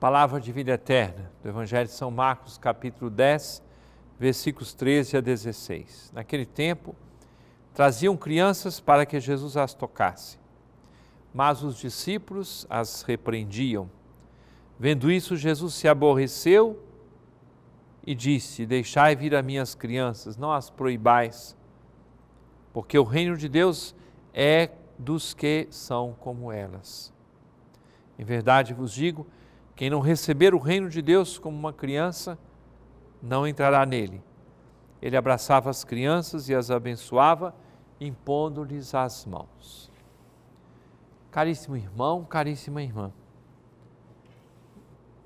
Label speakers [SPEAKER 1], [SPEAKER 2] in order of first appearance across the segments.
[SPEAKER 1] Palavra de vida eterna, do Evangelho de São Marcos, capítulo 10, versículos 13 a 16. Naquele tempo, traziam crianças para que Jesus as tocasse, mas os discípulos as repreendiam. Vendo isso, Jesus se aborreceu e disse: Deixai vir a minhas crianças, não as proibais, porque o reino de Deus é dos que são como elas. Em verdade vos digo quem não receber o reino de Deus como uma criança, não entrará nele. Ele abraçava as crianças e as abençoava, impondo-lhes as mãos. Caríssimo irmão, caríssima irmã,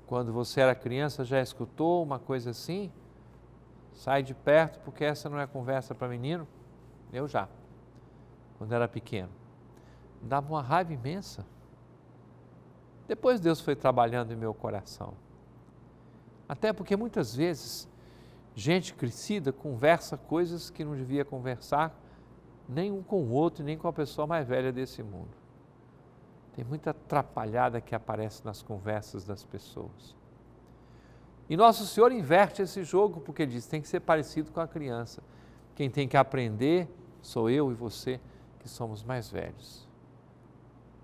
[SPEAKER 1] quando você era criança já escutou uma coisa assim? Sai de perto porque essa não é conversa para menino? Eu já, quando era pequeno. Dava uma raiva imensa. Depois Deus foi trabalhando em meu coração. Até porque muitas vezes gente crescida conversa coisas que não devia conversar nem um com o outro, nem com a pessoa mais velha desse mundo. Tem muita atrapalhada que aparece nas conversas das pessoas. E Nosso Senhor inverte esse jogo, porque diz: tem que ser parecido com a criança. Quem tem que aprender sou eu e você, que somos mais velhos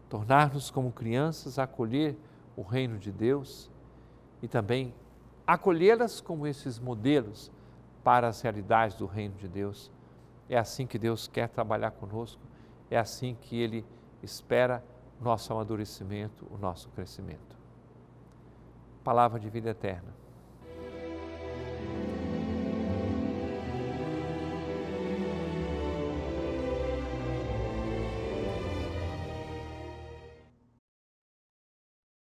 [SPEAKER 1] tornar-nos como crianças acolher o reino de Deus e também acolhê-las como esses modelos para as realidades do reino de Deus. É assim que Deus quer trabalhar conosco, é assim que Ele espera nosso amadurecimento, o nosso crescimento. Palavra de vida eterna